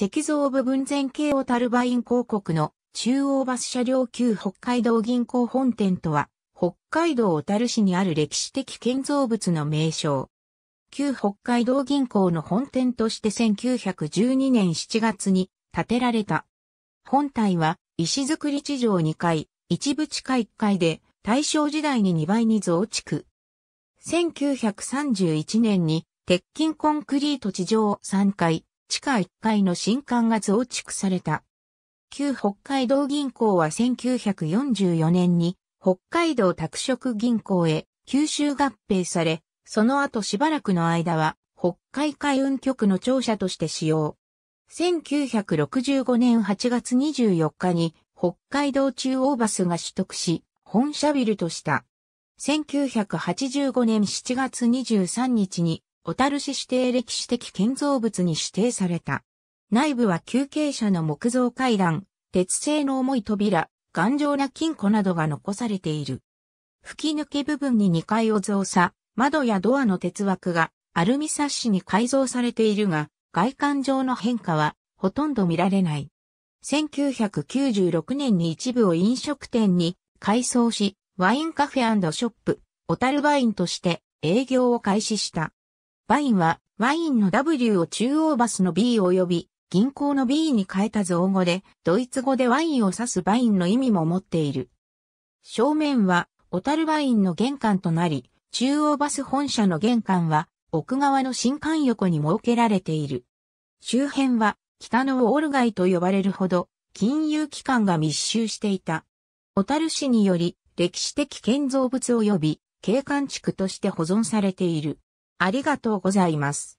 石像部分前景をタルバイン広告の中央バス車両旧北海道銀行本店とは、北海道小樽市にある歴史的建造物の名称。旧北海道銀行の本店として1912年7月に建てられた。本体は石造り地上2階、一部地下1階で大正時代に2倍に増築。1931年に鉄筋コンクリート地上3階、地下1階の新館が増築された。旧北海道銀行は1944年に北海道拓殖銀行へ吸収合併され、その後しばらくの間は北海海運局の庁舎として使用。1965年8月24日に北海道中央バスが取得し、本社ビルとした。1985年7月23日に小樽市指定歴史的建造物に指定された。内部は休憩者の木造階段、鉄製の重い扉、頑丈な金庫などが残されている。吹き抜け部分に2階を造作、窓やドアの鉄枠がアルミサッシに改造されているが、外観上の変化はほとんど見られない。1996年に一部を飲食店に改装し、ワインカフェショップ、小樽ワインとして営業を開始した。バインは、ワインの W を中央バスの B 及び、銀行の B に変えた造語で、ドイツ語でワインを指すバインの意味も持っている。正面は、小樽ワインの玄関となり、中央バス本社の玄関は、奥側の新館横に設けられている。周辺は、北のオール街と呼ばれるほど、金融機関が密集していた。小樽市により、歴史的建造物及び、景観地区として保存されている。ありがとうございます。